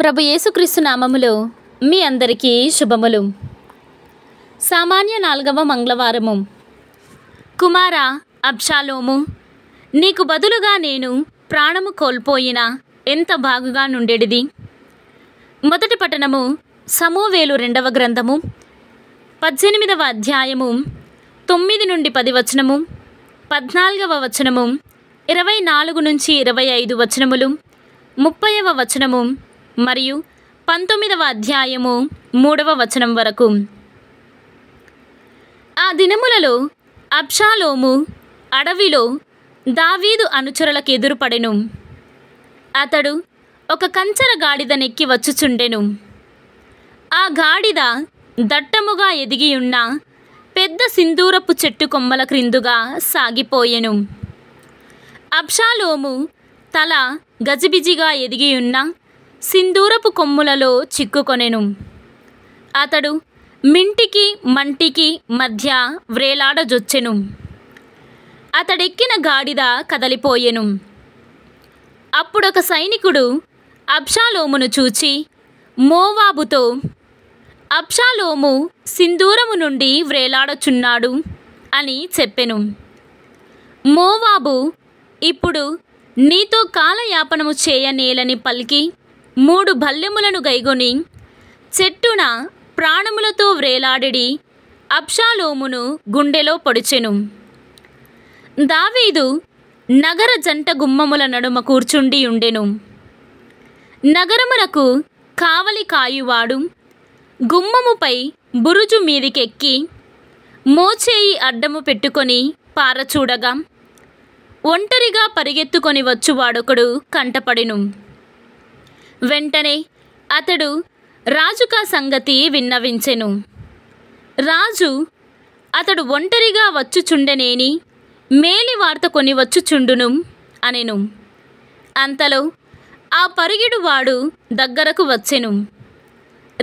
ప్రభు యేసుక్రీస్తు నామములో మీ అందరికీ శుభములు సామాన్య నాలుగవ మంగళవారము కుమార అబ్షాలోము నీకు బదులుగా నేను ప్రాణము కోల్పోయిన ఎంత బాగుగా నుండెడిది మొదటి పట్టణము సమూవేలు రెండవ గ్రంథము పద్దెనిమిదవ అధ్యాయము తొమ్మిది నుండి పది వచనము పద్నాలుగవ వచనము ఇరవై నాలుగు నుంచి ఇరవై ఐదు వచనములు ముప్పైవ వచనము మరియు పంతొమ్మిదవ అధ్యాయము మూడవ వచనం వరకు ఆ దినములలో అబ్షాలోము అడవిలో దావీదు అనుచరులకు ఎదురుపడెను అతడు ఒక కంచర గాడిద నెక్కి వచ్చుచుండెను ఆ గాడిద దట్టముగా ఎదిగియున్న పెద్ద సింధూరపు చెట్టు కొమ్మల క్రిందుగా సాగిపోయెను అబ్షాలోము తల గజిబిజిగా ఎదిగియున్న సింధూరపు కొమ్ములలో చిక్కుకొనెను అతడు మింటికి మంటికి మధ్య వ్రేలాడజొచ్చెను అతడెక్కిన గాడిద కదలిపోయెను అప్పుడొక సైనికుడు అబ్షాలోమును చూచి మోవాబుతో అబ్షాలోము సింధూరము నుండి వ్రేలాడచున్నాడు అని చెప్పెను మోవాబు ఇప్పుడు నీతో కాలయాపనము చేయనేలని పలికి మూడు భల్లెములను గైగొని చెట్టున ప్రాణములతో వ్రేలాడి అప్షాలోమును గుండెలో పొడిచెను దావీదు నగర జంట గుమ్మముల నడుమ కూర్చుండి ఉండెను నగరమునకు కావలి కాయువాడు గుమ్మముపై బురుజు మీదికెక్కి మోచేయి అడ్డము పెట్టుకొని పారచూడగా ఒంటరిగా పరిగెత్తుకొని వచ్చువాడొకడు కంటపడెను వెంటనే అతడు రాజుకా సంగతి విన్నవించెను రాజు అతడు ఒంటరిగా వచ్చుచుండనేని మేలి వార్త కొని వచ్చుచుండును అనెను అంతలో ఆ వాడు దగ్గరకు వచ్చెను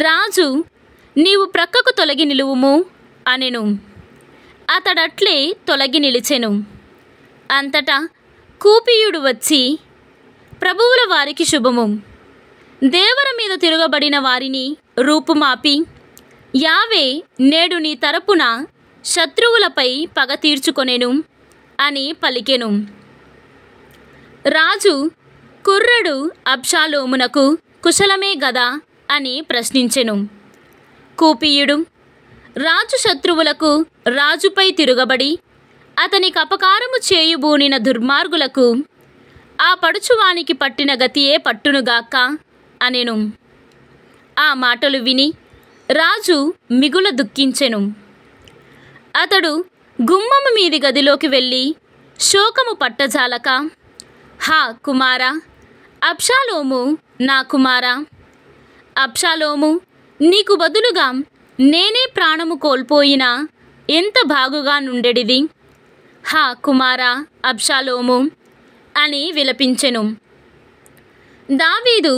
రాజు నీవు ప్రక్కకు తొలగి నిలువుము అనెను అతడట్లే తొలగి నిలిచెను అంతటా కూపీయుడు వచ్చి ప్రభువుల వారికి శుభము దేవర మీద తిరగబడిన వారిని రూపుమాపి యావే నేడు నీ తరపున శత్రువులపై పగ తీర్చుకొనెను అని పలికెను రాజు కుర్రడు అబ్షాలోమునకు కుశలమే గదా అని ప్రశ్నించెను కూపీయుడు రాజు శత్రువులకు రాజుపై తిరుగబడి అతనికి అపకారము చేయుబూనిన దుర్మార్గులకు ఆ పడుచువానికి పట్టిన గతియే పట్టునుగాక అనెను ఆ మాటలు విని రాజు మిగుల దుఃఖించెను అతడు గుమ్మము మీది గదిలోకి వెళ్ళి శోకము పట్టజాలక హా కుమారా అప్షాలోము నా కుమారా అప్షాలోము నీకు బదులుగా నేనే ప్రాణము కోల్పోయినా ఎంత బాగుగా నుండెడిది హా కుమారా అప్షాలోము అని విలపించెను దావీదు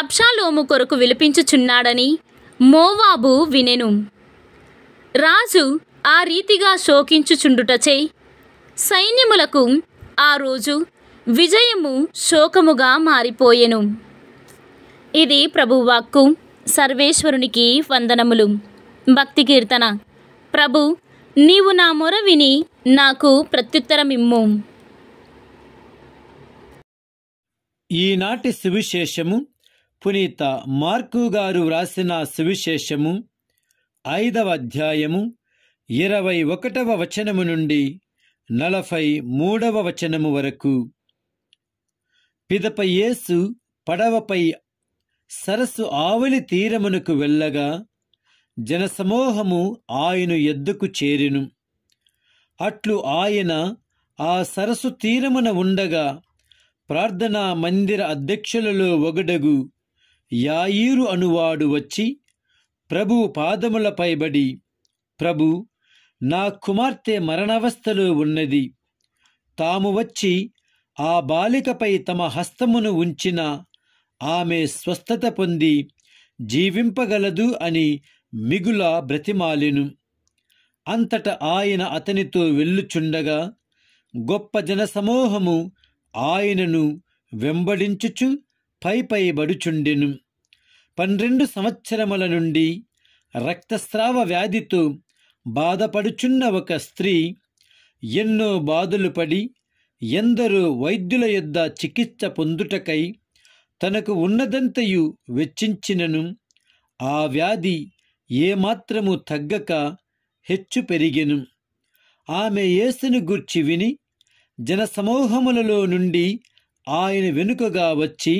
అబ్షాలోము కొరకు విలపించుచున్నాడని మోవాబు వినెను రాజు ఆ రీతిగా శోకించుచుండుటచే సైన్యములకు ఆ రోజు విజయము శోకముగా మారిపోయెను ఇది ప్రభువాక్కు సర్వేశ్వరునికి వందనములు భక్తి కీర్తన ప్రభు నీవు నా మొర విని నాకు ప్రత్యుత్తరమిమ్ము ఈనాటి సువిశేషము పునీత మార్కు గారు వ్రాసిన సువిశేషము ఐదవ అధ్యాయము ఇరవై ఒకటవ వచనము నుండి నలభై మూడవ వచనము వరకు పిదప యేసు పడవపై సరస్సు ఆవలి తీరమునకు వెళ్ళగా జనసమూహము ఆయన ఎద్దుకు చేరిను అట్లు ఆయన ఆ సరస్సు తీరమున ఉండగా ప్రార్థనా మందిర అధ్యక్షులలో ఒగడగు యాయీరు అనువాడు వచ్చి ప్రభు పాదములపైబడి ప్రభు నా కుమార్తె మరణావస్థలో ఉన్నది తాము వచ్చి ఆ బాలికపై తమ హస్తమును ఉంచిన ఆమె స్వస్థత పొంది జీవింపగలదు అని మిగుల బ్రతిమాలెను అంతట ఆయన అతనితో వెళ్ళుచుండగా గొప్ప జనసమూహము ఆయనను వెంబడించుచు పైపైబడుచుండెను పన్నెండు సంవత్సరముల నుండి రక్తస్రావ వ్యాధితో బాధపడుచున్న ఒక స్త్రీ ఎన్నో బాధలు పడి ఎందరో వైద్యుల యొద్ద చికిత్స పొందుటకై తనకు ఉన్నదంతయు వెచ్చించినను ఆ వ్యాధి ఏమాత్రము తగ్గక హెచ్చు పెరిగెను ఆమె యేసును గూర్చి విని జనసమూహములలో నుండి ఆయన వెనుకగా వచ్చి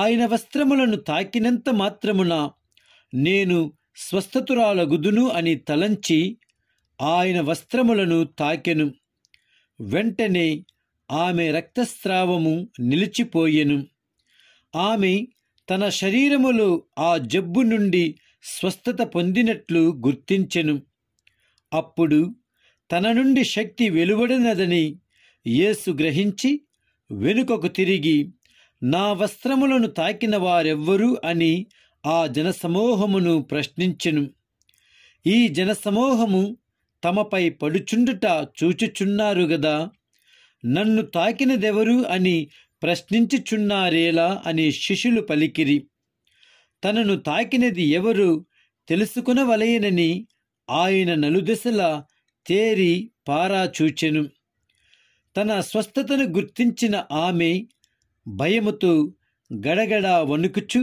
ఆయన వస్త్రములను తాకినంత మాత్రమున నేను స్వస్థతురాలగుదును అని తలంచి ఆయన వస్త్రములను తాకెను వెంటనే ఆమె రక్తస్రావము నిలిచిపోయెను ఆమె తన శరీరములో ఆ జబ్బు నుండి స్వస్థత పొందినట్లు గుర్తించెను అప్పుడు తన నుండి శక్తి వెలువడినదని యేసు గ్రహించి వెనుకకు తిరిగి నా వస్త్రములను తాకిన వారెవ్వరు అని ఆ జనసమూహమును ప్రశ్నించెను ఈ జనసమూహము తమపై పడుచుండుట చూచుచున్నారు గదా నన్ను తాకినదెవరు అని ప్రశ్నించుచున్నారేలా అని శిష్యులు పలికిరి తనను తాకినది ఎవరు తెలుసుకునవలయనని ఆయన నలుదశలా తేరి పారాచూచెను తన స్వస్థతను గుర్తించిన ఆమె భయముతో గడగడ వణుకుచు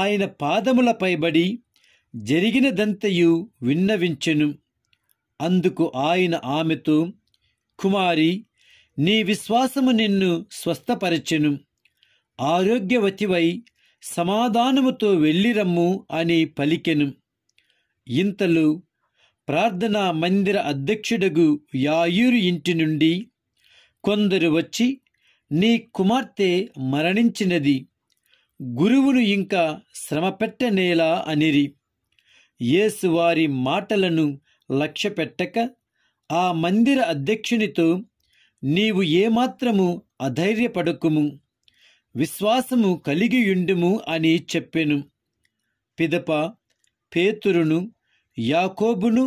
ఆయన పాదములపై బడి జరిగినదంతయు విన్నవించెను అందుకు ఆయన ఆమెతో కుమారి నీ విశ్వాసము నిన్ను స్వస్థపరచెను ఆరోగ్యవతివై సమాధానముతో వెళ్ళిరమ్ము అని పలికెను ఇంతలో ప్రార్థనా మందిర అధ్యక్షుడగు యాయూరు ఇంటి నుండి కొందరు వచ్చి నీ కుమార్తె మరణించినది గురువును ఇంకా శ్రమ పెట్టనేలా అనిరి యేసు వారి మాటలను లక్ష్యపెట్టక ఆ మందిర అధ్యక్షునితో నీవు ఏమాత్రము అధైర్యపడకుము విశ్వాసము కలిగియుండుము అని చెప్పెను పిదప పేతురును యాకోబును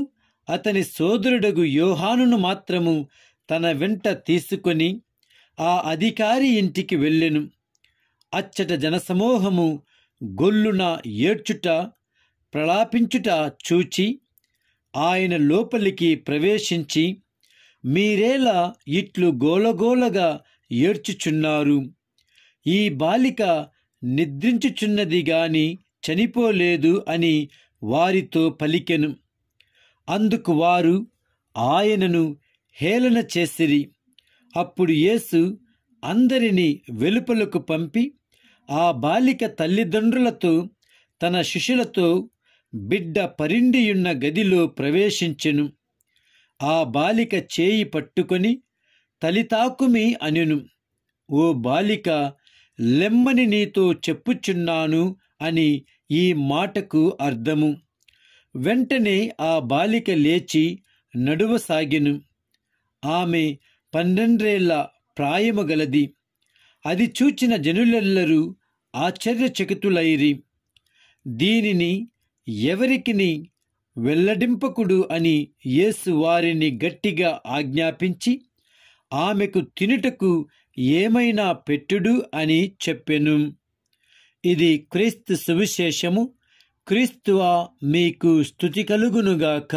అతని సోదరుడగు యోహానును మాత్రము తన వెంట తీసుకొని ఆ అధికారి ఇంటికి వెళ్ళెను అచ్చట జనసమూహము గొల్లున ఏడ్చుట ప్రలాపించుట చూచి ఆయన లోపలికి ప్రవేశించి మీరేలా ఇట్లు గోలగోలగా ఏడ్చుచున్నారు ఈ బాలిక నిద్రించుచున్నది గాని చనిపోలేదు అని వారితో పలికెను అందుకు వారు ఆయనను హేళన చేసిరి అప్పుడు యేసు అందరినీ వెలుపలకు పంపి ఆ బాలిక తల్లిదండ్రులతో తన శిష్యులతో బిడ్డ పరిండియున్న గదిలో ప్రవేశించెను ఆ బాలిక చేయి పట్టుకొని తలితాకుమి అనెను ఓ బాలిక లెమ్మని నీతో చెప్పుచున్నాను అని ఈ మాటకు అర్థము వెంటనే ఆ బాలిక లేచి నడువసాగిను ఆమె పన్నెండేళ్ల ప్రాయము గలది అది చూచిన జనులెల్లరూ ఆశ్చర్యచకితులైరి దీనిని ఎవరికిని వెల్లడింపకుడు అని యేసు వారిని గట్టిగా ఆజ్ఞాపించి ఆమెకు తినుటకు ఏమైనా పెట్టుడు అని చెప్పెను ఇది క్రీస్తు సువిశేషము క్రీస్తువా మీకు స్థుతి కలుగునుగాక